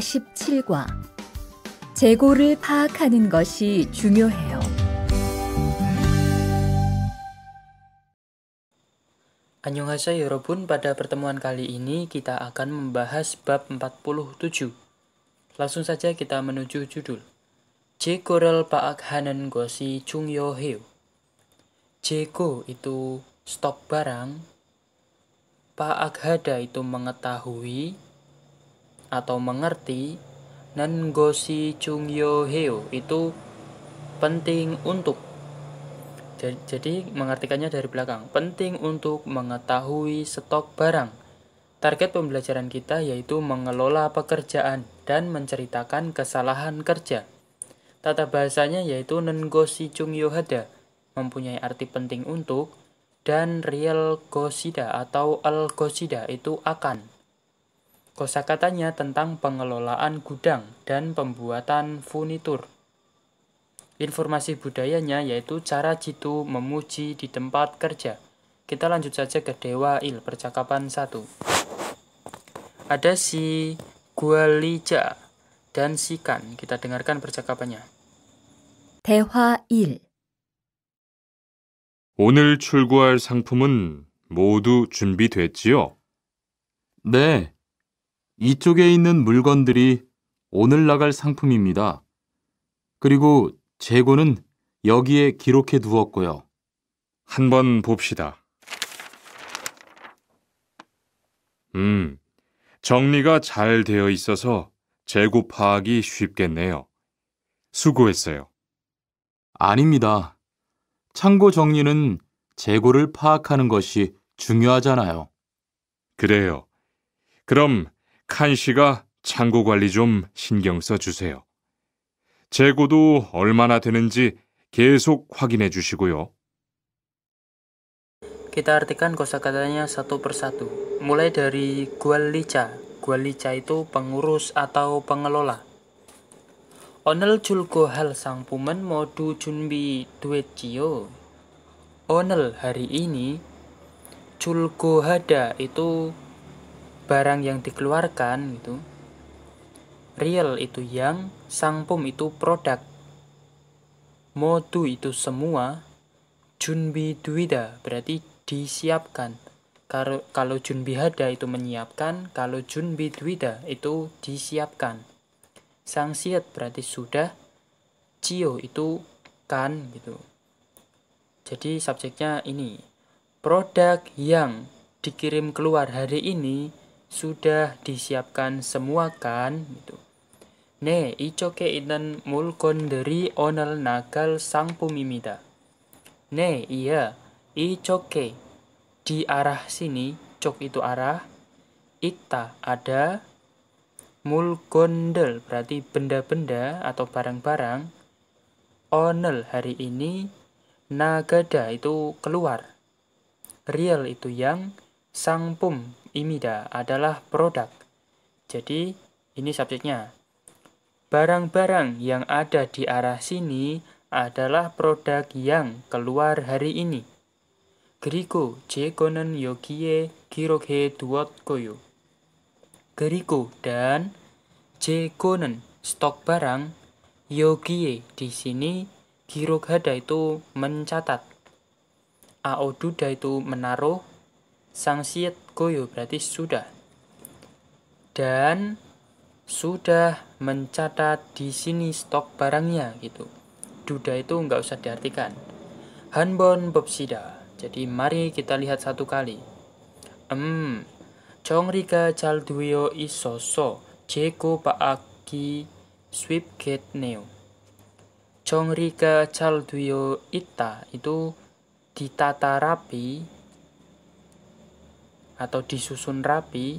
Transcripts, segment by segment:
47과 재고를 파악하는 것이 중요해요. 안녕하세요 여러분, pada pertemuan kali ini kita akan membahas bab 47. Langsung saja kita menuju judul. Jekorel Paak Hanan Gosi Chung Yo Heo. Jeko itu stok barang, Pak Aghada itu mengetahui, atau mengerti nengosi Chungyo Heo itu penting untuk jadi mengartikannya dari belakang penting untuk mengetahui stok barang target pembelajaran kita yaitu mengelola pekerjaan dan menceritakan kesalahan kerja tata bahasanya yaitu nengosi Chungyo Hada mempunyai arti penting untuk dan real gosida atau al gosida itu akan kosakatanya tentang pengelolaan gudang dan pembuatan furnitur. Informasi budayanya yaitu cara jitu memuji di tempat kerja. Kita lanjut saja ke Dewa Il, percakapan 1. Ada si Gualija dan si Kan. Kita dengarkan percakapannya. Dewa Il. 오늘 출고할 상품은 모두 준비됐지요? 네, 이쪽에 있는 물건들이 오늘 나갈 상품입니다. 그리고 재고는 여기에 기록해 두었고요. 한번 봅시다. 음, 정리가 잘 되어 있어서 재고 파악이 쉽겠네요. 수고했어요. 아닙니다. 창고 정리는 재고를 파악하는 것이 중요하잖아요. 그래요. 그럼 칸 씨가 창고 관리 좀 신경 써 주세요. 재고도 얼마나 되는지 계속 확인해 주시고요. Kita artikan kosakatanya satu persatu. Mulai dari Gualica. Gualica itu pengurus atau pengelola. Onel julgo hal sang pumen modu junbi duet cio. Onel hari ini julgo hada itu barang yang dikeluarkan itu real itu yang sangpum itu produk modu itu semua junbi duida berarti disiapkan kalau kalau junbi hada itu menyiapkan kalau junbi duida itu disiapkan sangsiat berarti sudah cio itu kan gitu jadi subjeknya ini produk yang dikirim keluar hari ini sudah disiapkan semua kan gitu. Ne ke inan mulkon dari onal nagal sang pumimita. Ne iya ke di arah sini cok itu arah ita ada mulkondel berarti benda-benda atau barang-barang onel hari ini nagada itu keluar real itu yang sangpum imida adalah produk. Jadi, ini subjeknya. Barang-barang yang ada di arah sini adalah produk yang keluar hari ini. jekonen yogie 여기에 duot koyo. 그리고 dan jekonen stok barang, yogie di sini, 기록하다 itu mencatat. aoduda itu menaruh, sangsiet koyo berarti sudah. Dan sudah mencatat di sini stok barangnya gitu. Duda itu nggak usah diartikan. Hanbon bobsida. Jadi mari kita lihat satu kali. Hmm, Chongriga chalduyo isoso jeko paaki swipget neo. Chongrika chalduyo ita itu ditata rapi atau disusun rapi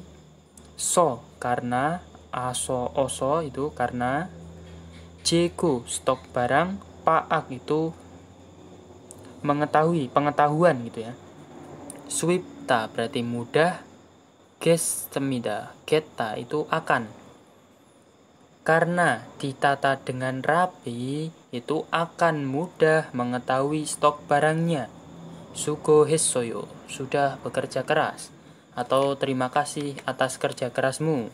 so karena aso oso itu karena jego stok barang paak itu mengetahui pengetahuan gitu ya swipta berarti mudah ges semida geta itu akan karena ditata dengan rapi itu akan mudah mengetahui stok barangnya sugo hesoyo sudah bekerja keras atau terima kasih atas kerja kerasmu.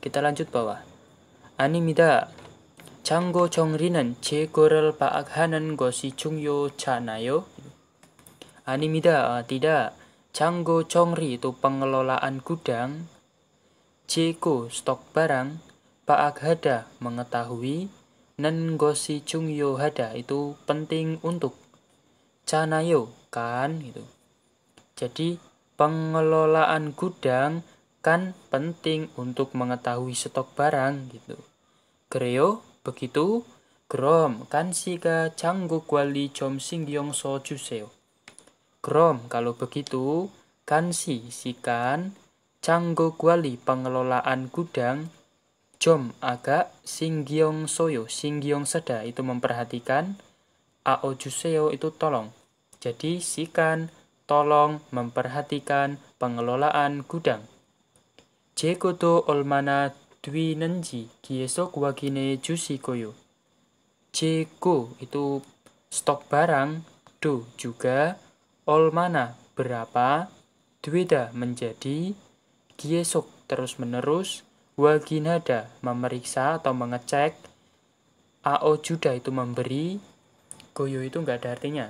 Kita lanjut bawah. Animida Chango Chongrinen Je Gorel Baak Hanan Gosi Chungyo Chanayo Animida ah, tidak Chango Chongri itu pengelolaan gudang ceko stok barang pak Hada mengetahui gosi Chungyo Hada itu penting untuk Canayo kan gitu. Jadi pengelolaan gudang kan penting untuk mengetahui stok barang gitu. Kreo begitu, Grom kan siga canggu kuali jom singgyong so juseo. Grom kalau begitu, kan si sikan canggu kuali pengelolaan gudang jom agak singgiong soyo singgiong seda itu memperhatikan ao juseo itu tolong. Jadi sikan tolong memperhatikan pengelolaan gudang. Jekoto olmana dwi nenji kiesok jusi koyo. Jeko itu stok barang, do juga, olmana berapa, dwida menjadi, kiesok terus-menerus, waginada memeriksa atau mengecek, ao juda itu memberi, goyo itu nggak ada artinya.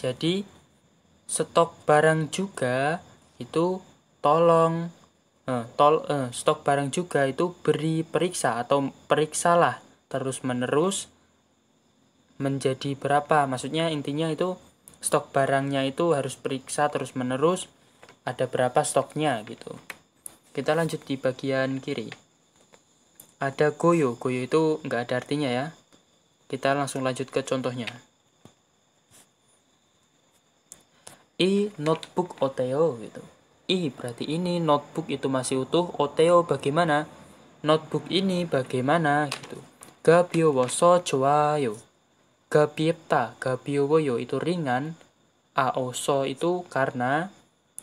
Jadi, stok barang juga itu tolong eh, tol eh, stok barang juga itu beri periksa atau periksalah terus menerus menjadi berapa maksudnya intinya itu stok barangnya itu harus periksa terus menerus ada berapa stoknya gitu kita lanjut di bagian kiri ada goyo goyo itu nggak ada artinya ya kita langsung lanjut ke contohnya i notebook OTO gitu i berarti ini notebook itu masih utuh Oteo bagaimana notebook ini bagaimana gitu gabio woso joayo gabiepta gabio woyo itu ringan aoso itu karena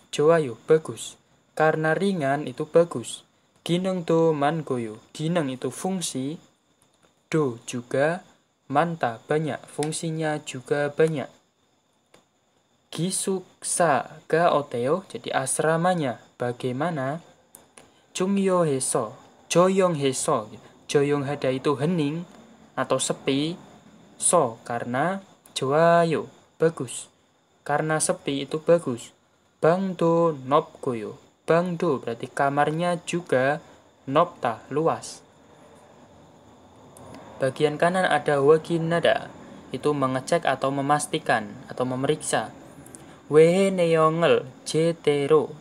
joayo bagus karena ringan itu bagus gineng do man goyo gineng itu fungsi do juga manta banyak fungsinya juga banyak Gisuksa ga oteo jadi asramanya bagaimana Chungyo heso Joyong heso gitu. Joyong hada itu hening atau sepi so karena joyo bagus karena sepi itu bagus Bangdo nopkoyo Bangdo berarti kamarnya juga nopta luas bagian kanan ada wakinada itu mengecek atau memastikan atau memeriksa neongel Jetero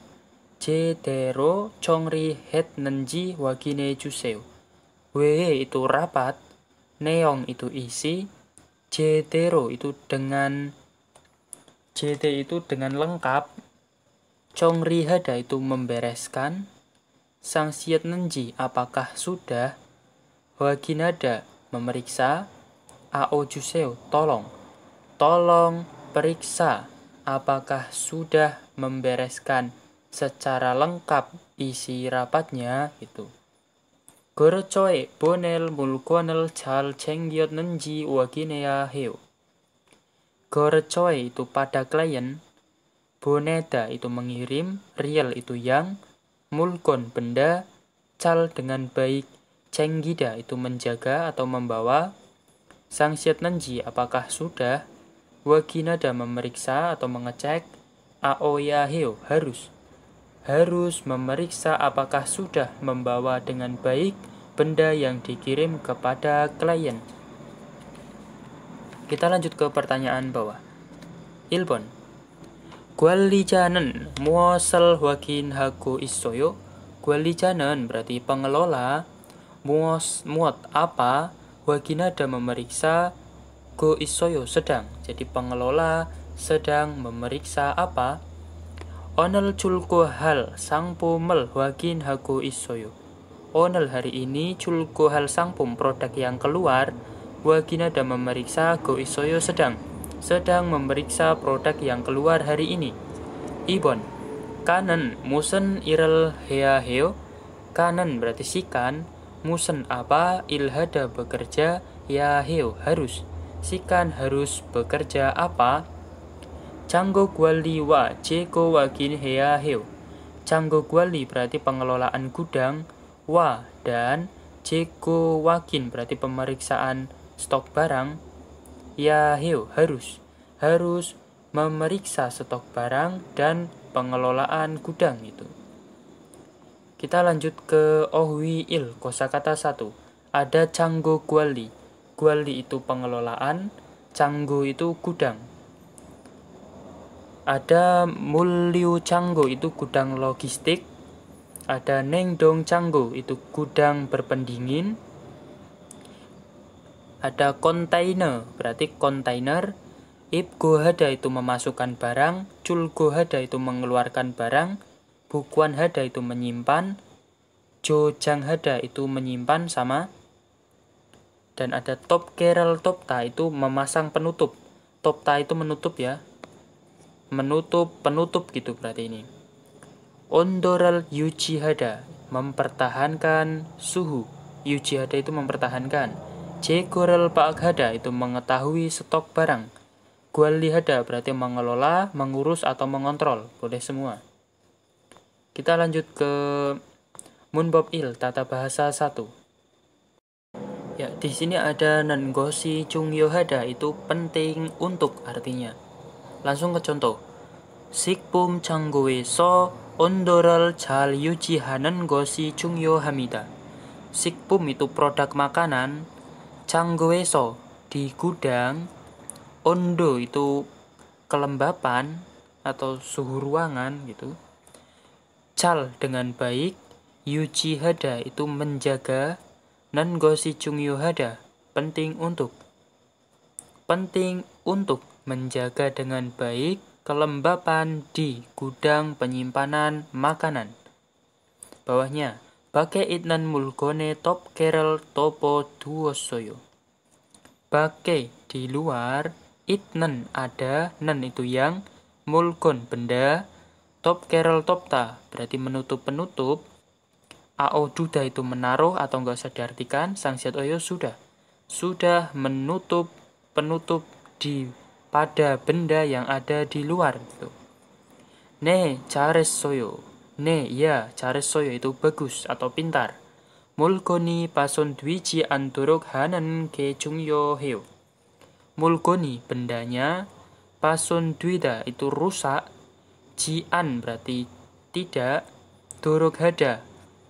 Jetero Chongri Het Nenji Wagine Juseu Wehe itu rapat Neong itu isi Jetero itu dengan JT itu dengan lengkap Chongri Hada itu membereskan Sang Siet Nenji apakah sudah Waginada memeriksa Ao Juseo tolong Tolong periksa apakah sudah membereskan secara lengkap isi rapatnya itu? gitu. bonel 보낼 chal 잘 nengji 확인해야 해요. 그렇죠에 itu pada klien, boneda itu mengirim, real itu yang, mulkon benda, cal dengan baik, cenggida itu menjaga atau membawa, sangsiat nenji apakah sudah, Waginada memeriksa atau mengecek. Heo harus. Harus memeriksa apakah sudah membawa dengan baik benda yang dikirim kepada klien. Kita lanjut ke pertanyaan bawah. Ilbon. Gwalijanen muosel wakin hago isoyo. Gwalijanen berarti pengelola. Muas muat apa? Waginada memeriksa Go Isoyo sedang. Jadi pengelola sedang memeriksa apa? Onel Chulko Hal sang pumel Wagin Hago Isoyo. Onel hari ini Chulko Hal Sangpum produk yang keluar wagin ada memeriksa Go Isoyo sedang sedang memeriksa produk yang keluar hari ini. Ibon Kanan Musen Irel Hea Heo Kanan berarti sikan Musen apa ilhada bekerja ya heo harus Sikan harus bekerja apa? Canggo Guali wa Jeko Wakin Hea Heo. Canggo Guali berarti pengelolaan gudang, wa dan Jeko Wakin berarti pemeriksaan stok barang. Ya Heo harus harus memeriksa stok barang dan pengelolaan gudang itu. Kita lanjut ke Ohwi Il kosakata satu. Ada Canggo Guali Guali itu pengelolaan, Canggu itu gudang. Ada Mulyu Canggu itu gudang logistik, ada Nengdong Canggu itu gudang berpendingin, ada kontainer berarti kontainer, Ip gohada itu memasukkan barang, cul gohada itu mengeluarkan barang, Bukuan Hada itu menyimpan, jojang hada itu menyimpan sama dan ada top kerel ta itu memasang penutup top ta itu menutup ya menutup penutup gitu berarti ini ondoral yujihada mempertahankan suhu yujihada itu mempertahankan jekorel paghada itu mengetahui stok barang gualihada berarti mengelola mengurus atau mengontrol boleh semua kita lanjut ke Munbob Il, tata bahasa 1. Ya, di sini ada Nangoshi Chung hada itu penting untuk artinya. Langsung ke contoh. Sikpum Changgue So Ondoral Chal Yuji gosi Chung Yohamida. Sikpum itu produk makanan, Changgue So di gudang, Ondo itu kelembapan atau suhu ruangan gitu. Chal dengan baik, Yuji Hada itu menjaga Nan Gosi Chung Yohada penting untuk penting untuk menjaga dengan baik kelembapan di gudang penyimpanan makanan. Bawahnya, Bake itnan mulgone top kerel topo duo soyo. Bake di luar, itnan ada, nan itu yang, mulgon benda, top kerel topta berarti menutup-penutup, Ao duda itu menaruh atau enggak usah diartikan sang oyo sudah sudah menutup penutup di pada benda yang ada di luar gitu. Ne cares soyo. Ne ya cares soyo itu bagus atau pintar. Mulkoni pason dwiji anturuk hanan ke yo heo. Mulkoni bendanya pason dwida itu rusak. Jian berarti tidak. Turuk hada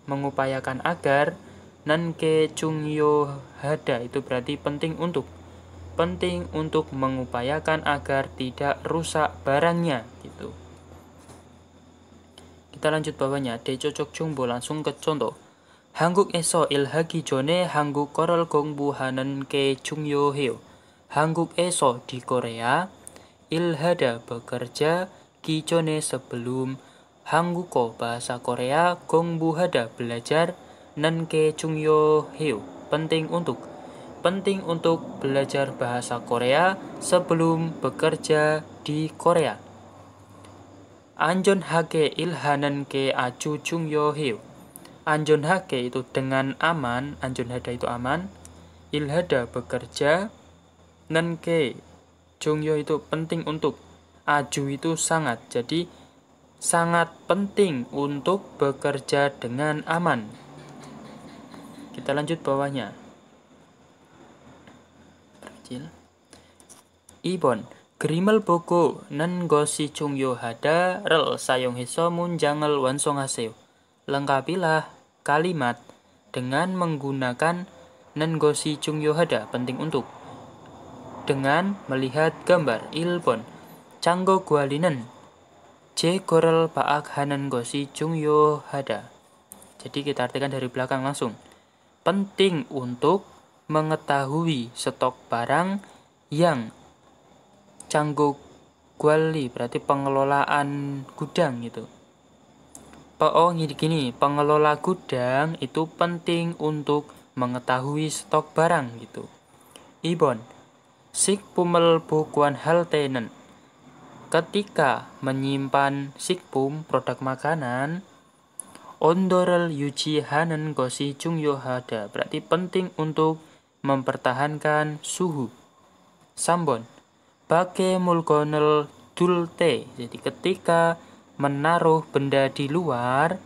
mengupayakan agar Nanke Chungyo Hada itu berarti penting untuk penting untuk mengupayakan agar tidak rusak barangnya gitu. Kita lanjut bawahnya de cocok jumbo langsung ke contoh. eso 한국 에서 일하기 hanen ke 거를 yo heo hanguk eso di Korea ilhada bekerja kijone sebelum Hanguko bahasa Korea Gongbu Hada belajar Nenke Chungyo Hyo penting untuk penting untuk belajar bahasa Korea sebelum bekerja di Korea. Anjon Hake Ilhanen Ke Acu yo Hyo Anjon Hake itu dengan aman, Anjon Hada itu aman, Ilhada bekerja, Nenke Chungyo itu penting untuk Aju itu sangat. Jadi sangat penting untuk bekerja dengan aman. Kita lanjut bawahnya. Kecil. Ibon, Grimel Boko nen gosi yo hada rel sayong hiso munjangel wansong haseo. Lengkapilah kalimat dengan menggunakan nen gosi yo hada penting untuk dengan melihat gambar ilbon. Canggo gualinen J. Gorel Baak Hanan Gosi Jung Yo Hada. Jadi kita artikan dari belakang langsung. Penting untuk mengetahui stok barang yang canggu guali berarti pengelolaan gudang gitu. Oh gini, gini, pengelola gudang itu penting untuk mengetahui stok barang gitu. Ibon, sik pumel bukuan hal tenen. Ketika menyimpan sikpum produk makanan, ondorel Yuji Hanen Goshi Chung Yohada berarti penting untuk mempertahankan suhu. Sambon, pakai mulgonel dulte. Jadi ketika menaruh benda di luar,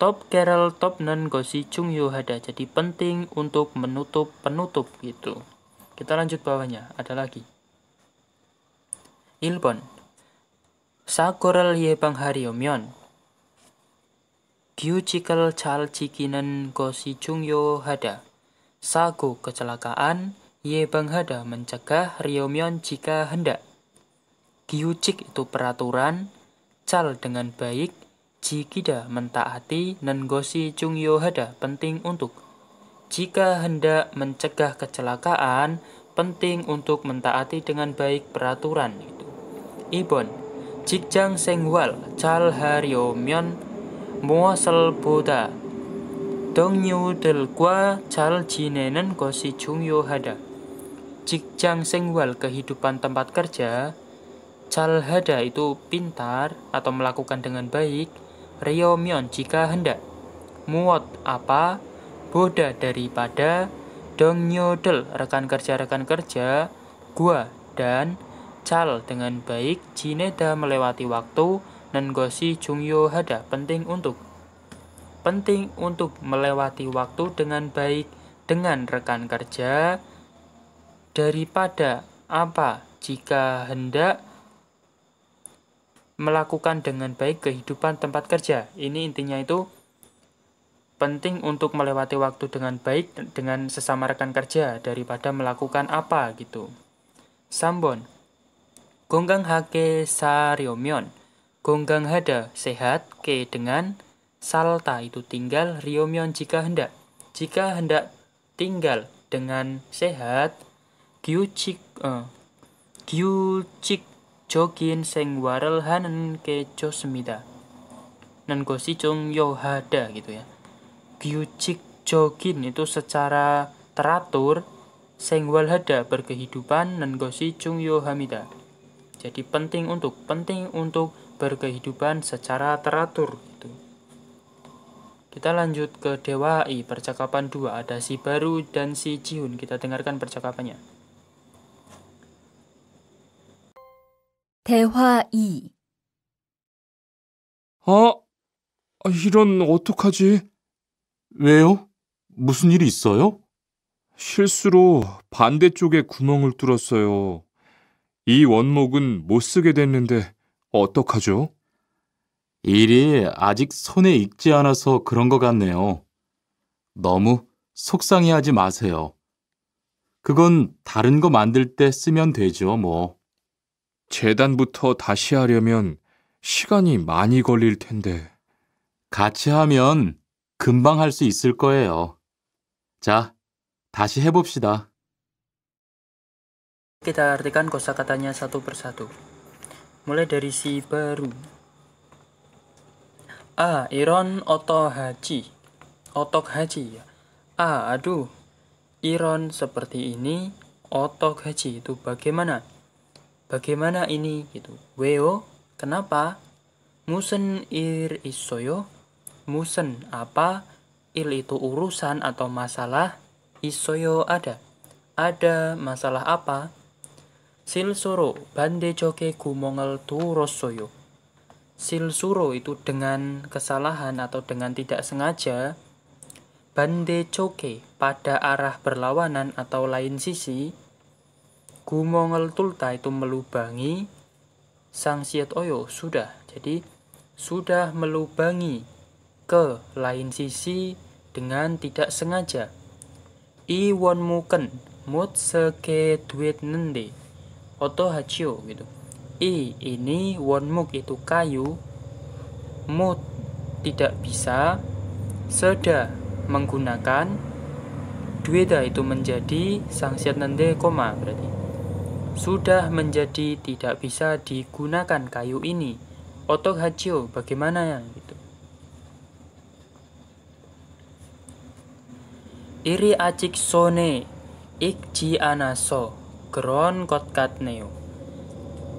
top kerel top nen gosi chung yohada. Jadi penting untuk menutup penutup gitu. Kita lanjut bawahnya, ada lagi. 1번 사고를 예방하려면 규칙을 잘 지키는 것이 중요하다. 사고 kecelakaan 예방하다 mencegah riomion jika hendak. Gyucik itu peraturan, cal dengan baik, jikida mentaati, gosi nenggosi hada penting untuk. Jika hendak mencegah kecelakaan, penting untuk mentaati dengan baik peraturan. Itu. Ibon jikjang Sengwal Chal Haryomyon Muasal Boda gua, Chal Jinenen Gosi Chung hada, jikjang Sengwal kehidupan tempat kerja Chal Hada itu pintar atau melakukan dengan baik myon jika hendak Muot apa Boda daripada Dong Nyodel rekan kerja-rekan kerja gua dan Cal dengan baik Jineda melewati waktu Nengoshi Jungyo Hada penting untuk penting untuk melewati waktu dengan baik dengan rekan kerja daripada apa jika hendak melakukan dengan baik kehidupan tempat kerja. Ini intinya itu penting untuk melewati waktu dengan baik dengan sesama rekan kerja daripada melakukan apa gitu. Sambon Gonggang hake sariomion, Gonggang hada sehat ke dengan salta itu tinggal riomion jika hendak jika hendak tinggal dengan sehat gyuchik uh, gyuchik jogin sing warel hanen ke josmida. nan gosi chung hada gitu ya Gyuchik jogin itu secara teratur sing walhada berkehidupan nan gosi chung yohamida Jadi penting untuk penting untuk berkehidupan secara teratur gitu. Kita lanjut ke Dewa I percakapan 2 ada si Baru dan si Jiun. Kita dengarkan percakapannya. 대화 2 아, 이런 어떡하지? 왜요? 무슨 일이 있어요? 실수로 반대쪽에 구멍을 뚫었어요. 이 원목은 못 쓰게 됐는데 어떡하죠? 일이 아직 손에 익지 않아서 그런 것 같네요. 너무 속상해하지 마세요. 그건 다른 거 만들 때 쓰면 되죠, 뭐. 재단부터 다시 하려면 시간이 많이 걸릴 텐데. 같이 하면 금방 할 수 있을 거예요. 자, 다시 해봅시다. Kita artikan kosakatanya satu persatu. Mulai dari si baru. A. Iron oto haji. Otok haji ya. A. Aduh. Iron seperti ini. Otok haji itu bagaimana? Bagaimana ini gitu. Weo. Kenapa? Musen ir isoyo. Musen apa? Il itu urusan atau masalah. Isoyo ada. Ada masalah apa? Silsuro joke gumongel turosoyo. Silsuro itu dengan kesalahan atau dengan tidak sengaja. bande Bandejoke pada arah berlawanan atau lain sisi. Gumongel tulta itu melubangi. Sang siet oyo sudah. Jadi sudah melubangi ke lain sisi dengan tidak sengaja. Iwon muken mut seke duit nende oto hachio gitu i ini wonmuk itu kayu mut tidak bisa seda menggunakan dueda itu menjadi sangsiat nende koma berarti sudah menjadi tidak bisa digunakan kayu ini otok hachio bagaimana ya gitu iri acik sone ik ji anaso Gron kot neo.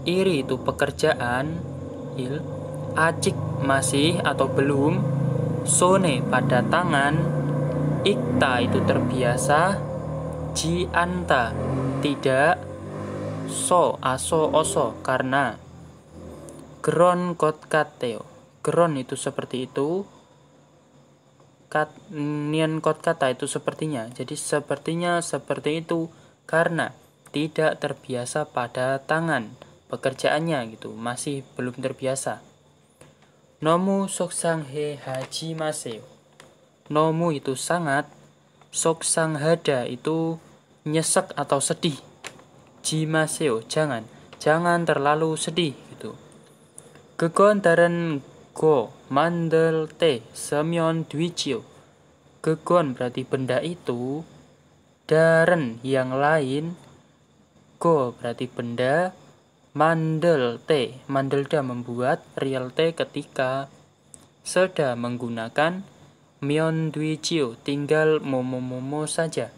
Iri itu pekerjaan, il, acik masih atau belum, sone pada tangan, ikta itu terbiasa, ji anta tidak, so aso oso karena. Gron kot kateo. Gron itu seperti itu, kat nian kot kata itu sepertinya jadi sepertinya seperti itu karena tidak terbiasa pada tangan pekerjaannya gitu, masih belum terbiasa. Nomu he haji maseo. Nomu itu sangat, hada itu nyesek atau sedih. Jimaseo jangan, jangan terlalu sedih gitu. Kegontaran go mandel te semyon dwicio. Kegon berarti benda itu, daren yang lain, go berarti benda mandel T mandelda membuat real T ketika seda menggunakan mion dui tinggal momo momo saja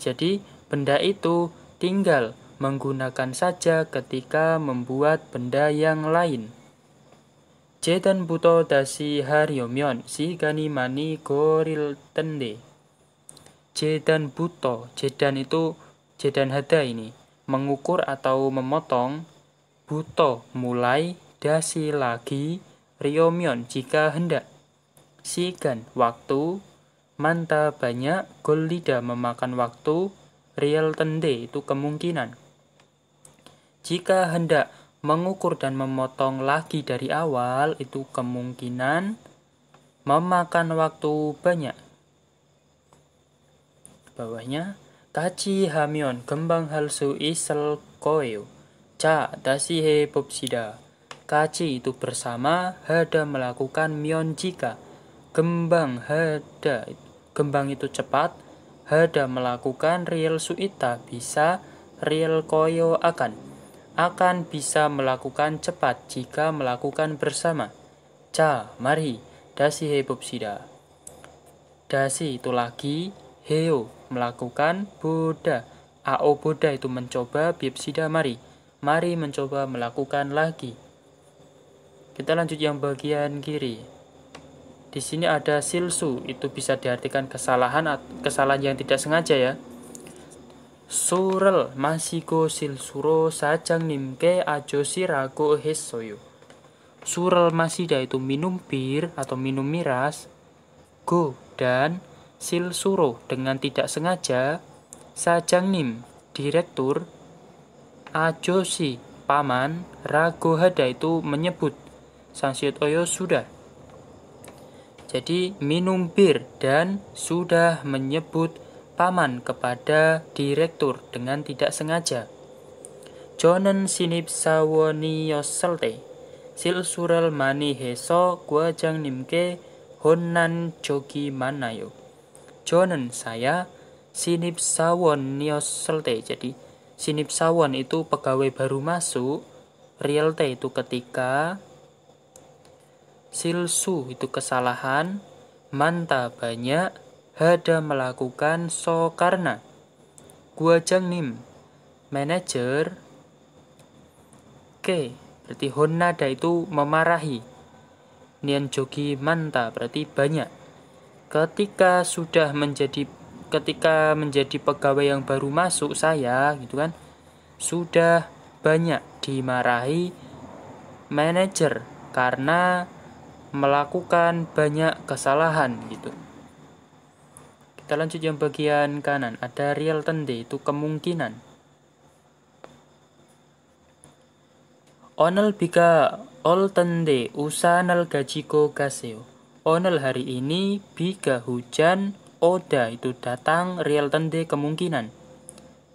jadi benda itu tinggal menggunakan saja ketika membuat benda yang lain jeden buto dasi mion si gani mani goril tende Jedan buto, jedan itu Jedan hada ini mengukur atau memotong buto mulai dasi lagi riomion jika hendak. Sigan waktu manta banyak golida memakan waktu real tende itu kemungkinan. Jika hendak mengukur dan memotong lagi dari awal itu kemungkinan memakan waktu banyak. Bawahnya Tachi Hamion, kembang halsu isel koyo. dasi dasihe popsida. Kachi itu bersama, hada melakukan mion jika. Gembang hada, gembang itu cepat, hada melakukan real suita bisa, real koyo akan. Akan bisa melakukan cepat jika melakukan bersama. Ca, mari, dasihe popsida. Dasi itu lagi, heo, melakukan, Buddha. Ao Buddha itu mencoba, Bipsida mari. Mari mencoba melakukan lagi. Kita lanjut yang bagian kiri. Di sini ada silsu, itu bisa diartikan kesalahan kesalahan yang tidak sengaja ya. Surel masiko silsuro sajang nimke ajo sirago hesoyo. Surel masida itu minum bir atau minum miras. Go dan Sil Suro dengan tidak sengaja, Sajangnim, direktur, Ajosi, paman, Ragohada itu menyebut, Sansiot toyo sudah. Jadi minum bir dan sudah menyebut paman kepada direktur dengan tidak sengaja. Jonen sinip sawoni yoselte, sil Surel mani heso nimke honan jogi manayo jonen saya sinip sawon nioselte. jadi sinip sawon itu pegawai baru masuk realte itu ketika silsu itu kesalahan manta banyak hada melakukan so karena guajang nim Manager ke berarti honada itu memarahi nian jogi manta berarti banyak ketika sudah menjadi ketika menjadi pegawai yang baru masuk saya gitu kan sudah banyak dimarahi manajer karena melakukan banyak kesalahan gitu. Kita lanjut yang bagian kanan ada real tende itu kemungkinan. Onel bika ol tende usanal gajiko gaseo Onel hari ini biga hujan Oda itu datang real tende kemungkinan.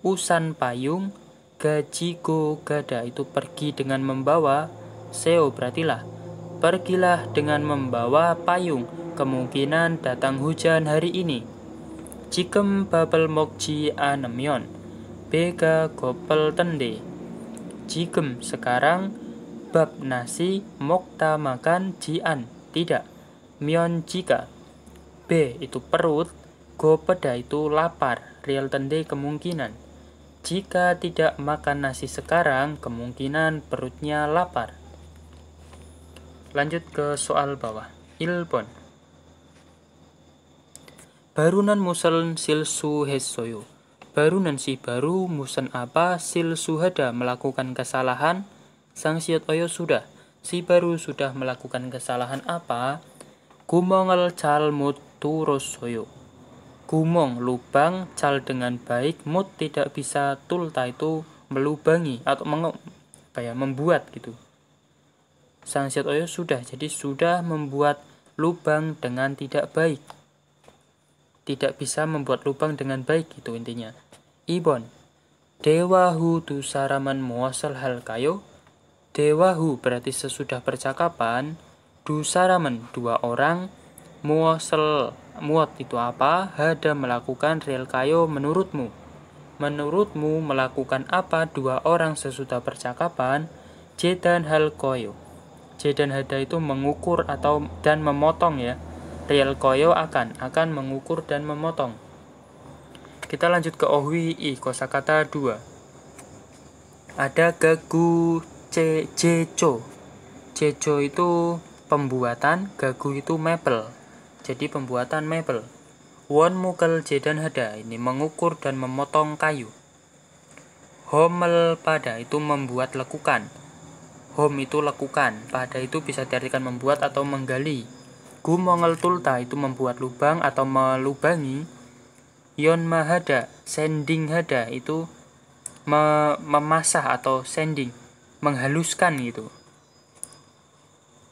Usan payung Gajigo gada itu pergi dengan membawa Seo berartilah Pergilah dengan membawa payung Kemungkinan datang hujan hari ini cikem babel mokji anemion Bega gopel tende Jikem sekarang Bab nasi mokta makan jian Tidak Mion jika B itu perut, gopeda itu lapar, real tende kemungkinan. Jika tidak makan nasi sekarang, kemungkinan perutnya lapar. Lanjut ke soal bawah. Ilbon. Barunan musen silsu hesoyo. Barunan si baru musen apa silsu hada melakukan kesalahan, sang siot oyo sudah. Si baru sudah melakukan kesalahan apa, Gumong Gumongal cal mut turus soyo. Gumong lubang cal dengan baik mut tidak bisa tulta itu melubangi atau menge, apa ya, membuat gitu. Sangsiat oyo sudah jadi sudah membuat lubang dengan tidak baik. Tidak bisa membuat lubang dengan baik gitu intinya. Ibon Dewahu tu saraman muasal hal kayo Dewahu berarti sesudah percakapan Dusaramen dua orang, Muosel muat itu apa? Hada melakukan real kayo menurutmu. Menurutmu melakukan apa dua orang sesudah percakapan? Jedan hal koyo. Jedan hada itu mengukur atau dan memotong ya. Real koyo akan akan mengukur dan memotong. Kita lanjut ke ohwi i kosakata dua Ada gagu ce, jeco. Jeco itu pembuatan gagu itu maple, Jadi pembuatan maple. Won Mukel jedan hada ini mengukur dan memotong kayu. Homel pada itu membuat lekukan. hom itu lekukan, pada itu bisa diartikan membuat atau menggali. Gumongel tulta itu membuat lubang atau melubangi. Yon mahada, sending hada itu me memasah atau sending, menghaluskan gitu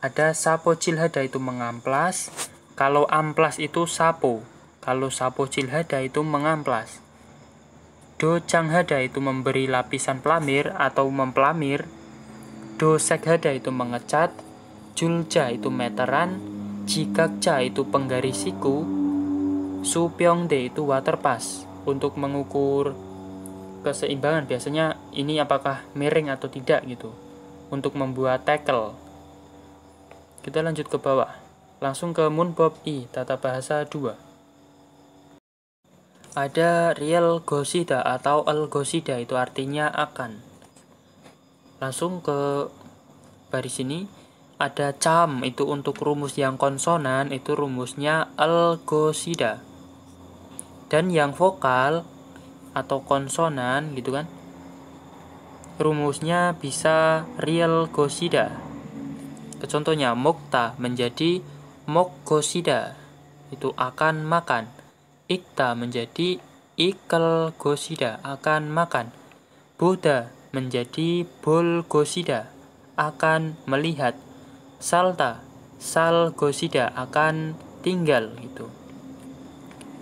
ada sapo cilhada itu mengamplas kalau amplas itu sapo kalau sapo cilhada itu mengamplas do changhada itu memberi lapisan pelamir atau mempelamir do sekhada itu mengecat julja itu meteran jikakja itu penggaris siku Su pyongde itu waterpass untuk mengukur keseimbangan biasanya ini apakah miring atau tidak gitu untuk membuat tackle kita lanjut ke bawah. Langsung ke Moonbob I, tata bahasa 2. Ada real Gosida atau El Gosida, itu artinya akan. Langsung ke baris ini, ada cam, itu untuk rumus yang konsonan, itu rumusnya El Gosida. Dan yang vokal atau konsonan gitu kan, rumusnya bisa Riel Gosida. Contohnya mokta menjadi mokgosida itu akan makan. Ikta menjadi ikelgosida akan makan. Buddha menjadi bolgosida akan melihat. Salta salgosida akan tinggal gitu.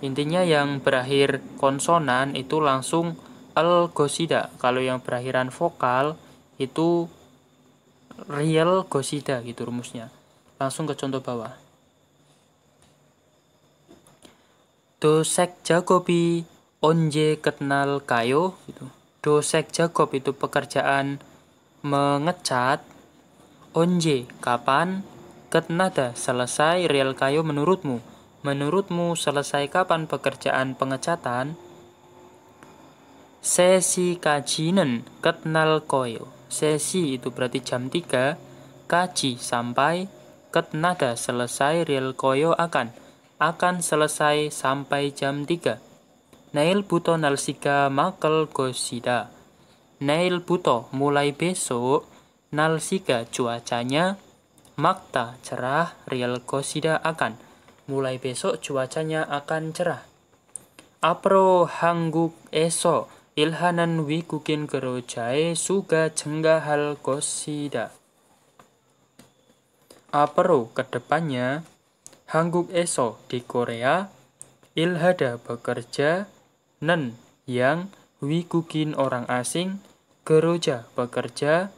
Intinya yang berakhir konsonan itu langsung elgosida. Kalau yang berakhiran vokal itu real gosida gitu rumusnya langsung ke contoh bawah dosek jagobi onje kenal kayo gitu dosek jagob itu pekerjaan mengecat onje kapan ketnada selesai real kayo menurutmu menurutmu selesai kapan pekerjaan pengecatan sesi kajinen ketnal koyo sesi itu berarti jam 3 kaji sampai ketnada selesai real koyo akan akan selesai sampai jam 3 Nail buto nalsika makel gosida Nail buto mulai besok Nalsika cuacanya makta cerah real gosida akan mulai besok cuacanya akan cerah apro hangguk esok Ilhanan 일하는 외국인 suga 수가 hal kosida. Aperu kedepannya, Hangguk Eso di Korea, Ilhada bekerja, Nen yang Wikukin orang asing, Geroja bekerja,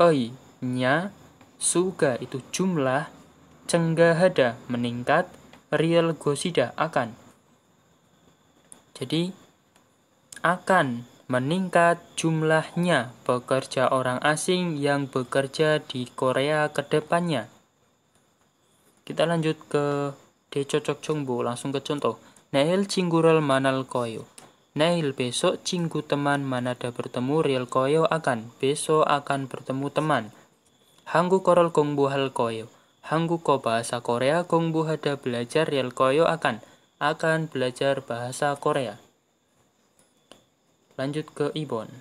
Oi nya, Suga itu jumlah, Cenggahada meningkat, Real Gosida akan. Jadi, akan meningkat jumlahnya pekerja orang asing yang bekerja di Korea ke depannya. Kita lanjut ke decocok jongbo, langsung ke contoh. Nail cinggural manal koyo. Nail besok cinggu teman ada bertemu real koyo akan. Besok akan bertemu teman. Hanggu korol kongbu hal koyo. Hanggu ko bahasa Korea kongbu hada belajar real koyo akan. Akan belajar bahasa Korea. Lanjut ke Ibon.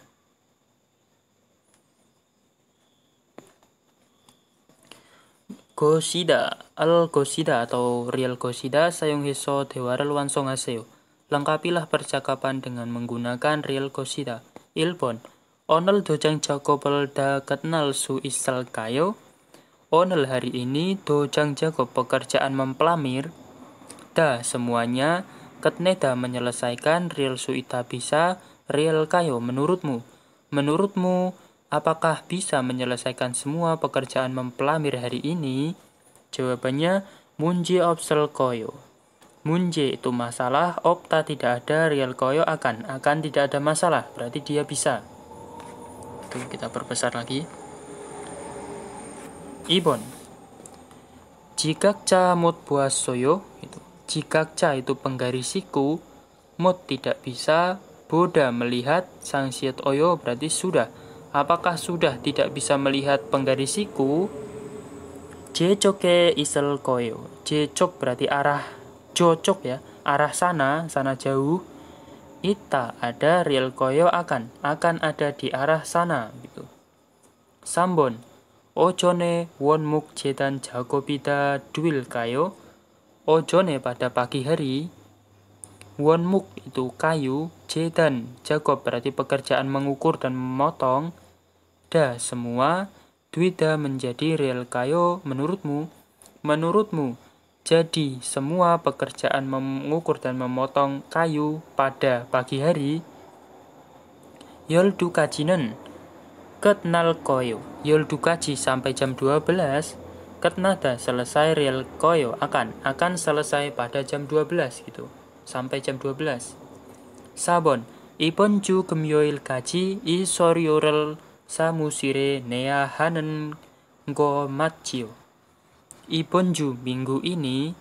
Gosida, al Gosida atau real Gosida sayung hiso dewara luan aseo. Lengkapilah percakapan dengan menggunakan real Gosida. Ilbon, onel dojang jakobel da ketnal su isal kayo. Onel hari ini dojang jago pekerjaan mempelamir Da semuanya ketneda menyelesaikan real su ita bisa real kayo menurutmu? Menurutmu, apakah bisa menyelesaikan semua pekerjaan mempelamir hari ini? Jawabannya, Munje obsel Koyo. Munje itu masalah, opta tidak ada, real koyo akan. Akan tidak ada masalah, berarti dia bisa. Itu kita perbesar lagi. Ibon. jika ca mut buas soyo, gitu. itu. ca itu penggarisiku, mut tidak bisa, Buddha melihat sang siat oyo berarti sudah. Apakah sudah tidak bisa melihat penggarisiku? Jecoke isel koyo. Jecok berarti arah cocok ya, arah sana, sana jauh. Ita ada real koyo akan, akan ada di arah sana gitu. Sambon Ojone wonmuk jetan pita duil kayo Ojone pada pagi hari Wonmuk itu kayu, Jedan jago berarti pekerjaan mengukur dan memotong, Da semua, duida menjadi real kayo menurutmu. Menurutmu, jadi semua pekerjaan mengukur dan memotong kayu pada pagi hari. Yoldu kajinen, ketnal koyo. Yoldu kaji sampai jam 12 ketnada selesai real koyo akan akan selesai pada jam 12 gitu sampai jam 12. Sabon, ipon ju kemyoil kaji i soriorel samusire nea hanen go Iponju Ipon ju minggu ini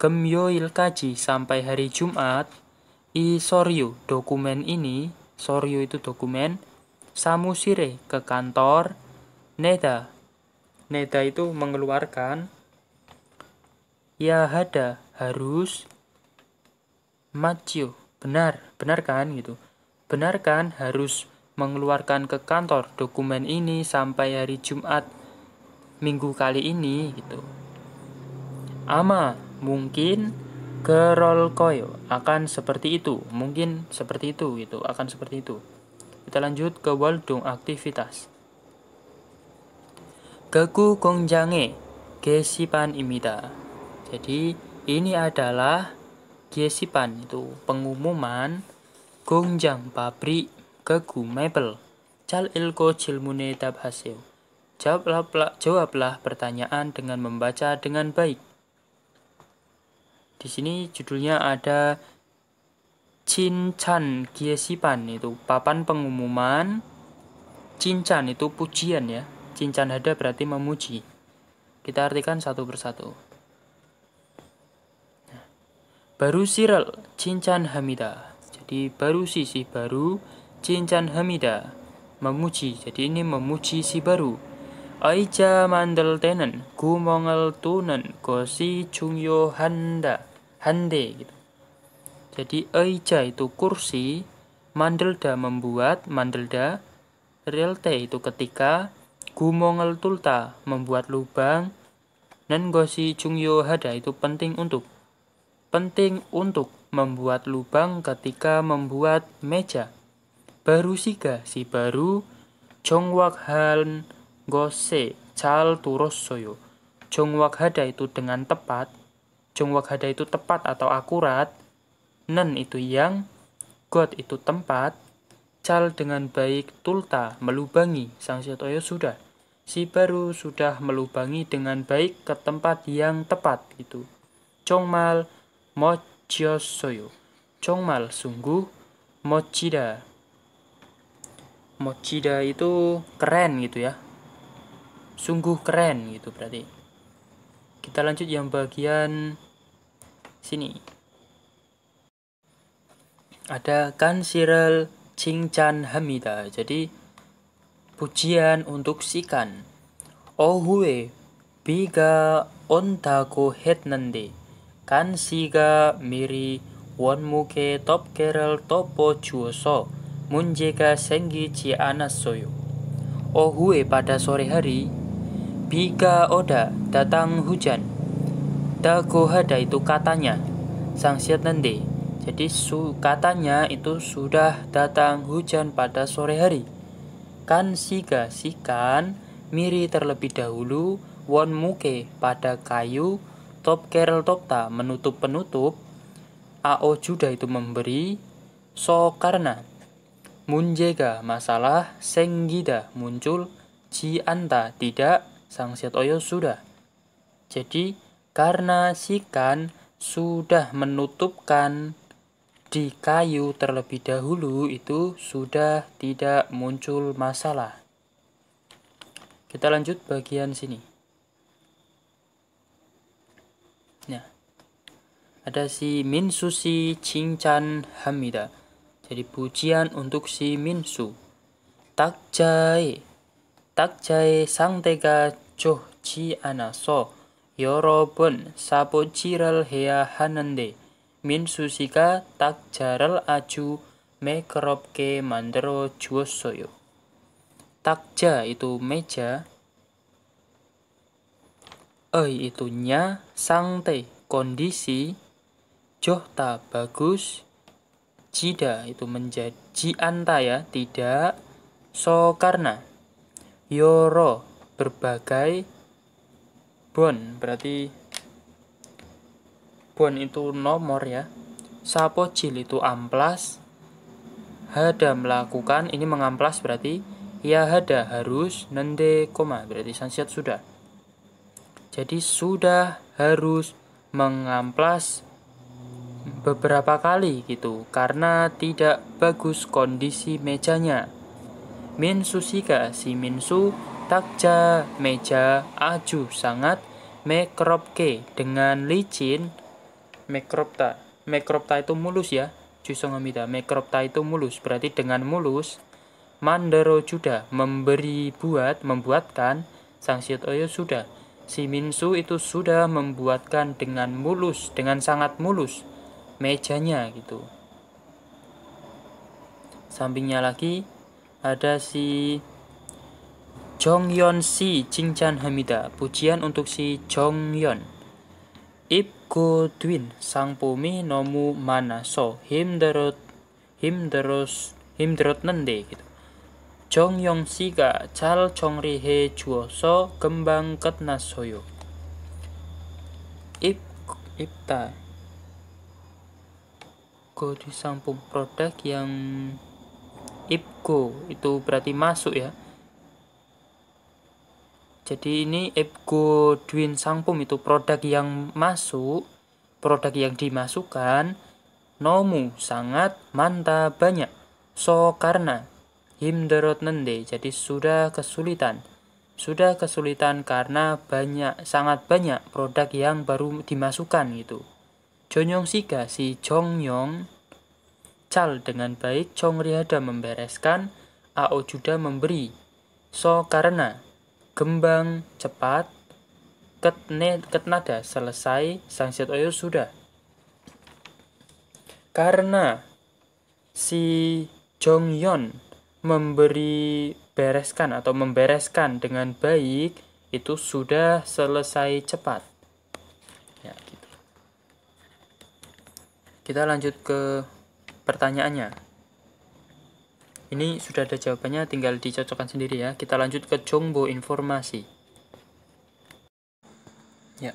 kemyoil kaji sampai hari Jumat i dokumen ini soryu itu dokumen samusire ke kantor neda neda itu mengeluarkan ya ada harus Matthew, benar, benar kan gitu. Benar kan harus mengeluarkan ke kantor dokumen ini sampai hari Jumat minggu kali ini gitu. Ama, mungkin gerol koyo akan seperti itu, mungkin seperti itu gitu, akan seperti itu. Kita lanjut ke Waldung aktivitas. Geku kongjange gesipan imita. Jadi ini adalah Gesipan itu pengumuman gongjang pabrik gumebel. cal ilko jilmune hasil jawablah, jawablah pertanyaan dengan membaca dengan baik di sini judulnya ada Cincan Giesipan itu papan pengumuman Cincan itu pujian ya Cincan ada berarti memuji kita artikan satu persatu baru siral Cincan Hamida jadi baru sisi baru Cincan Hamida memuji jadi ini memuji si baru Aija mandel tenen gumongel tunen gosi chungyo handa hande gitu. Jadi Aija itu kursi, mandelda membuat mandelda, relte itu ketika, gumongel tulta membuat lubang, nen gosi chungyo hada itu penting untuk penting untuk membuat lubang ketika membuat meja. Baru siga si baru jongwak hal gose cal turus soyo. hada itu dengan tepat. Jongwak hada itu tepat atau akurat. Nen itu yang, god itu tempat. Cal dengan baik tulta melubangi. Sang Setoyo sudah. Si baru sudah melubangi dengan baik ke tempat yang tepat itu. Congmal mochiosoyo. congmal sungguh, mochida. Mochida itu keren gitu ya. Sungguh keren gitu berarti. Kita lanjut yang bagian sini. Ada kansiral cingchan hamida. Jadi pujian untuk Oh Ohue biga ontako hetnande. Kan siga miri won muke top kerel topo chuoso munjega sengi ci soyo. Ohue pada sore hari, Bika Oda datang hujan. hada itu katanya, Sang Siat Nende. Jadi su katanya itu sudah datang hujan pada sore hari. Kan siga sikan, miri terlebih dahulu, won muke pada kayu, Top Kerel Topta menutup penutup, AO Juda itu memberi, So karena Munjega masalah, Senggida muncul, Ji Anta tidak, Sang Oyo sudah. Jadi karena si kan sudah menutupkan di kayu terlebih dahulu itu sudah tidak muncul masalah. Kita lanjut bagian sini. ada si Min Su Si Ching Chan Hamida. Jadi pujian untuk si Min Su. Tak jai. Tak jai sang tega joh ji anaso. Yorobun sapo jiral hea hanande. Min sika tak jaral aju mekeropke mandero juosoyo. Takja itu meja. Eh itu nya sangte kondisi johta bagus jida itu menjadi anta ya tidak so karena yoro berbagai bon berarti bon itu nomor ya sapo jil itu amplas hada melakukan ini mengamplas berarti ya hada harus nende koma berarti sansiat sudah jadi sudah harus mengamplas beberapa kali gitu karena tidak bagus kondisi mejanya. Min Susika si Minsu takja meja aju sangat mekropke dengan licin mekropta mekropta itu mulus ya Jusongamida mekropta itu mulus berarti dengan mulus Mandero Juda memberi buat membuatkan Sang Oyo sudah si Minsu itu sudah membuatkan dengan mulus dengan sangat mulus mejanya gitu sampingnya lagi ada si Jongyeon Si Jingchan Hamida pujian untuk si Jongyeon Ip twin sang pumi nomu mana so him derot him deros him derot nende gitu Jong Yong Si ga Chal Chong Ri He Juo So Gembang Ket Nasoyo Ip Ipta Ibgo di samping produk yang IPGO itu berarti masuk ya jadi ini Ebgo Dwin Sangpum itu produk yang masuk, produk yang dimasukkan, nomu sangat mantap banyak, so karena himderot nende, jadi sudah kesulitan. Sudah kesulitan karena banyak, sangat banyak produk yang baru dimasukkan gitu. Jonyong Sika si Jongyong Chal dengan baik Riada membereskan Ao Juda memberi So karena Gembang cepat Ketne, Ketnada selesai Sang Oyo sudah Karena Si Jongyon memberi bereskan atau membereskan dengan baik itu sudah selesai cepat. kita lanjut ke pertanyaannya ini sudah ada jawabannya tinggal dicocokkan sendiri ya kita lanjut ke jombo informasi ya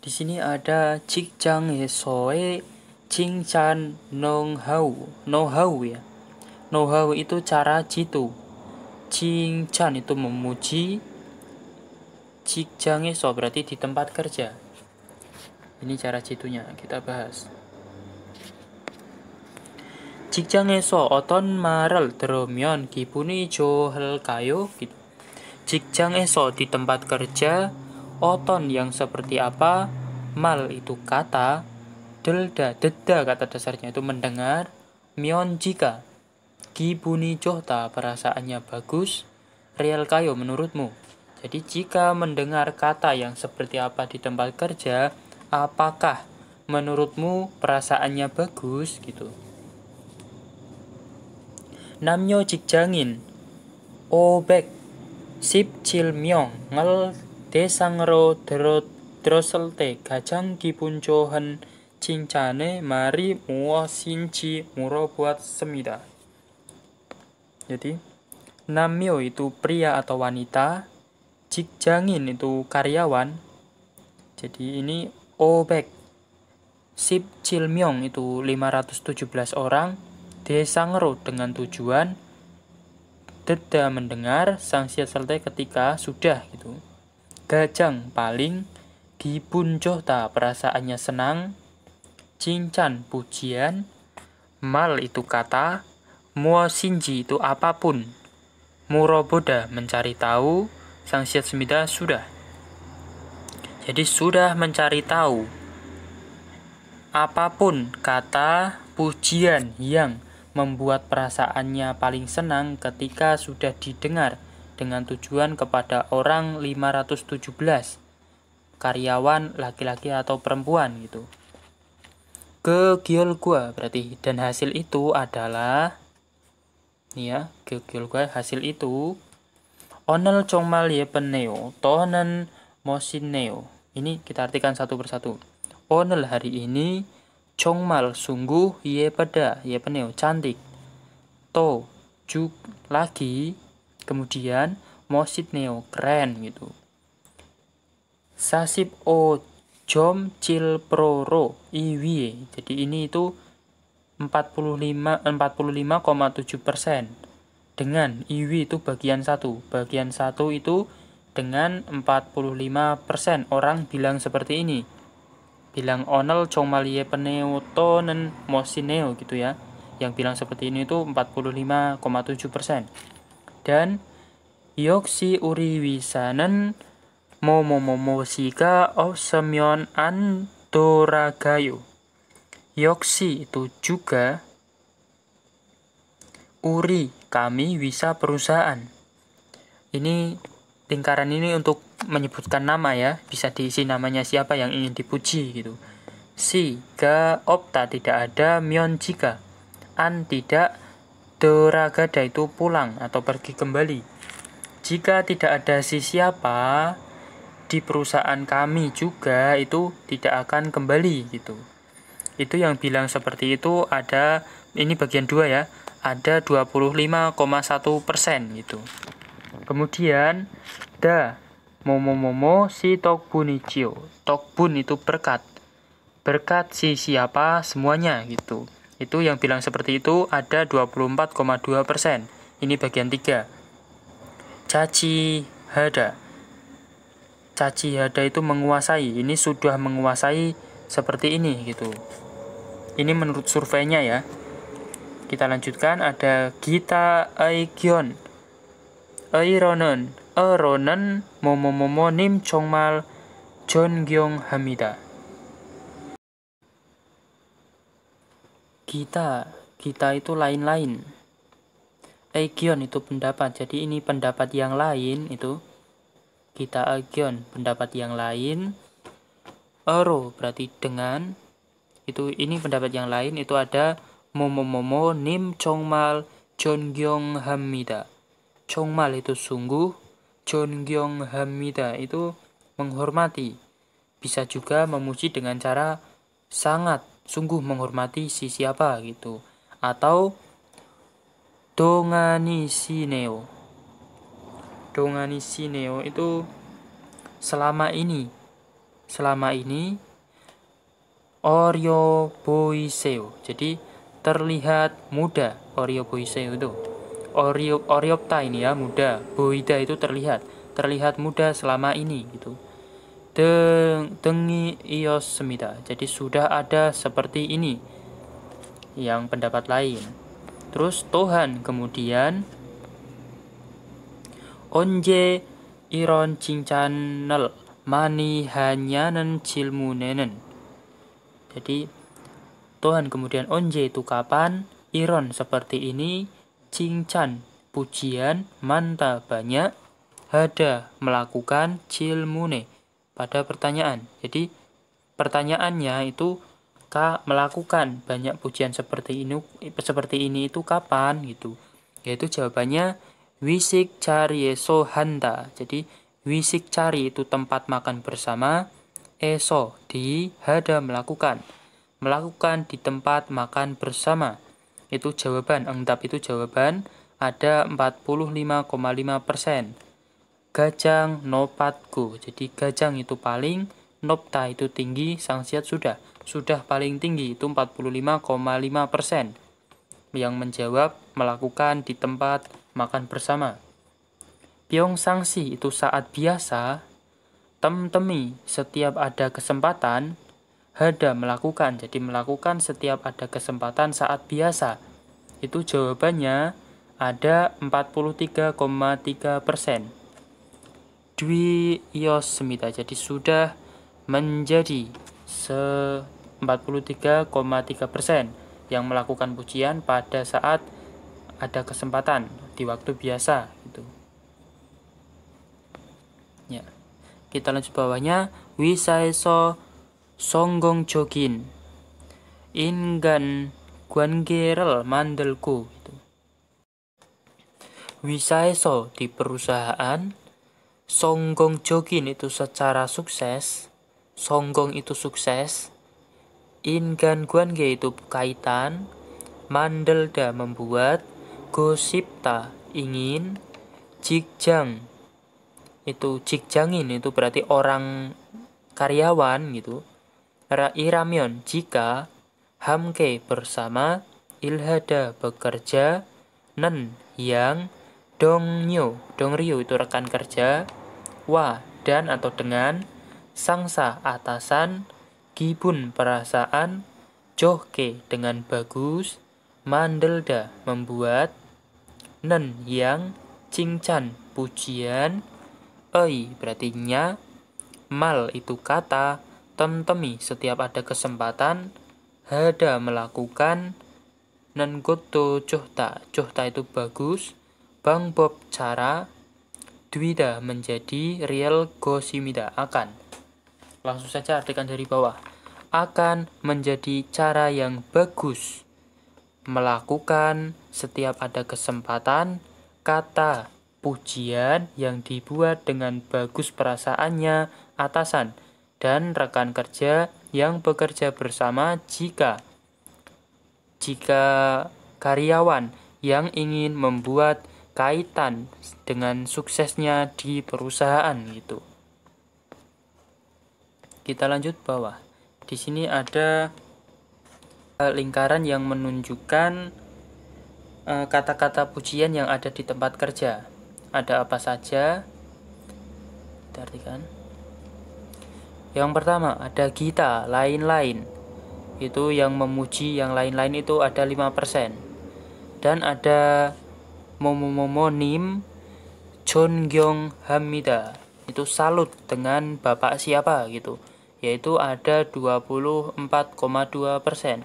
di sini ada cikjang soe Cingchan Nong Hau, know how ya know how itu cara jitu Cingchan itu memuji cikjang so berarti di tempat kerja ini cara jitunya, kita bahas. Jikjang eso oton maral teromion, kipuni johel kayo Jikjang gitu. eso di tempat kerja oton yang seperti apa mal itu kata delda deda kata dasarnya itu mendengar mion jika kibuni johta perasaannya bagus real kayo menurutmu jadi jika mendengar kata yang seperti apa di tempat kerja apakah menurutmu perasaannya bagus gitu. Namnyo Jikjangin Obek oh, Sip cilmyong Myong Ngel Desangro Derot Droselte Gajang Kipuncohan Cincane Mari Muo Sinci Muro Buat Semida Jadi Namyo itu pria atau wanita Jikjangin itu karyawan Jadi ini Obek Sip Chilmyong itu 517 orang Desa Ngero dengan tujuan Deda mendengar sang selte ketika sudah gitu Gajang paling tak perasaannya senang Cincan pujian Mal itu kata Muasinji itu apapun Muroboda mencari tahu Sang Siat Semida sudah jadi sudah mencari tahu apapun kata pujian yang membuat perasaannya paling senang ketika sudah didengar dengan tujuan kepada orang 517 karyawan laki-laki atau perempuan gitu ke giol gua berarti dan hasil itu adalah nih ya giol gua hasil itu onel congmal ye peneo tonen mosineo ini kita artikan satu persatu. Onel hari ini, Chongmal sungguh ye pada, ye peneo cantik. To juk lagi, kemudian mosit neo keren gitu. Sasip o jom cil proro iwi. Jadi ini itu 45 45,7 persen dengan iwi itu bagian satu bagian satu itu dengan 45% orang bilang seperti ini. Bilang onel chongmalie peneutonen mosineo gitu ya. Yang bilang seperti ini itu 45,7%. Dan yoksi uriwisanen momomomosika osemyon an antoragayo Yoksi itu juga uri kami wisa perusahaan. Ini lingkaran ini untuk menyebutkan nama ya bisa diisi namanya siapa yang ingin dipuji gitu si ga opta tidak ada mion jika an tidak doragada itu pulang atau pergi kembali jika tidak ada si siapa di perusahaan kami juga itu tidak akan kembali gitu itu yang bilang seperti itu ada ini bagian dua ya ada 25,1 persen gitu Kemudian da momo si Togbunichio. Tokbun itu berkat. Berkat si siapa semuanya gitu. Itu yang bilang seperti itu ada 24,2%. Ini bagian 3. Caci hada. Caci hada itu menguasai. Ini sudah menguasai seperti ini gitu. Ini menurut surveinya ya. Kita lanjutkan ada Gita Aikion Aironen, Eronen, Momomomo Nim Chongmal, John Hamida. Kita, kita itu lain-lain. Aegion itu pendapat, jadi ini pendapat yang lain itu. kita Aegion, pendapat yang lain. Ero berarti dengan. Itu ini pendapat yang lain itu ada Momomomo Nim Chongmal John Hamida. Chongmal itu sungguh, Jongyong Hamida itu menghormati. Bisa juga memuji dengan cara sangat sungguh menghormati si siapa gitu. Atau Dongani Sineo. Dongani Sineo itu selama ini. Selama ini Oryo Boiseo. Jadi terlihat muda Oryo Boiseo itu. Oriop, Oriopta ini ya muda, Boida itu terlihat, terlihat muda selama ini gitu. Deng, dengi ios semita jadi sudah ada seperti ini yang pendapat lain. Terus tuhan kemudian Onje iron cincanel mani cilmu nenen Jadi Tuhan kemudian onje itu kapan, iron seperti ini, cincan, pujian, manta, banyak, hada, melakukan, cilmune, pada pertanyaan. Jadi, pertanyaannya itu ka melakukan banyak pujian seperti ini seperti ini itu kapan gitu yaitu jawabannya wisik cari eso handa jadi wisik cari itu tempat makan bersama eso di hada melakukan melakukan di tempat makan bersama itu jawaban, enggak itu jawaban, ada 45,5 persen. Gajang nopatku, jadi gajang itu paling, nopta itu tinggi, sangsiat sudah. Sudah paling tinggi itu 45,5 persen. Yang menjawab melakukan di tempat makan bersama. piong sangsi itu saat biasa, temi setiap ada kesempatan, Hada melakukan, jadi melakukan setiap ada kesempatan saat biasa. Itu jawabannya ada 43,3 persen. Dwi Yosmita, jadi sudah menjadi se 43,3 persen yang melakukan pujian pada saat ada kesempatan di waktu biasa Itu. Ya. Kita lanjut bawahnya Wisaiso Songgong Jogin Ingan guan gerel Mandelku itu Wisaeso di perusahaan Songgong Jogin itu secara sukses Songgong itu sukses Ingan guan ge itu kaitan mandel Mandelda membuat Gosipta ingin jikjang itu jikjangin itu berarti orang karyawan gitu Ramyon jika Hamke bersama Ilhada bekerja Nen yang Dongnyo Dongryu itu rekan kerja Wa dan atau dengan Sangsa atasan Gibun perasaan Johke dengan bagus Mandelda membuat Nen yang Cingcan pujian Oi berarti Mal itu kata tentemi setiap ada kesempatan hada melakukan nengoto cuhta cuhta itu bagus bang bob cara dwida menjadi real gosimida akan langsung saja artikan dari bawah akan menjadi cara yang bagus melakukan setiap ada kesempatan kata pujian yang dibuat dengan bagus perasaannya atasan dan rekan kerja yang bekerja bersama jika jika karyawan yang ingin membuat kaitan dengan suksesnya di perusahaan gitu. Kita lanjut bawah. Di sini ada eh, lingkaran yang menunjukkan eh, kata-kata pujian yang ada di tempat kerja. Ada apa saja? Kita artikan. Yang pertama ada Gita, lain-lain. Itu yang memuji, yang lain-lain itu ada 5%. Dan ada Momomomonim John Gyeong Hamida. Itu salut dengan bapak siapa gitu. Yaitu ada 24,2%.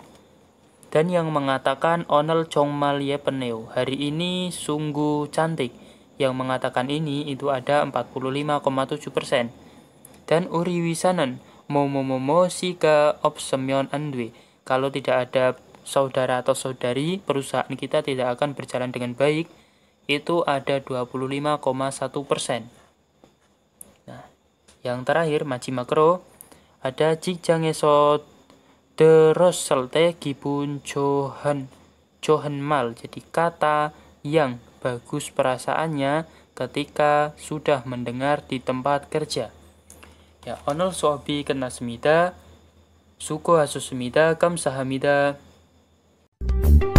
Dan yang mengatakan Onel Chong Malie Peneu hari ini sungguh cantik. Yang mengatakan ini itu ada 45,7 persen dan Uriwisanan si ke opsemion Andwe. Kalau tidak ada saudara atau saudari, perusahaan kita tidak akan berjalan dengan baik. Itu ada 25,1 persen. Nah, yang terakhir, Maji Makro, ada Jikjangeso Deroselte Gibun Johan Johan Mal. Jadi kata yang bagus perasaannya ketika sudah mendengar di tempat kerja. Ya, onol suabi kena semida, suko hasus semida, kam sahamida. thank you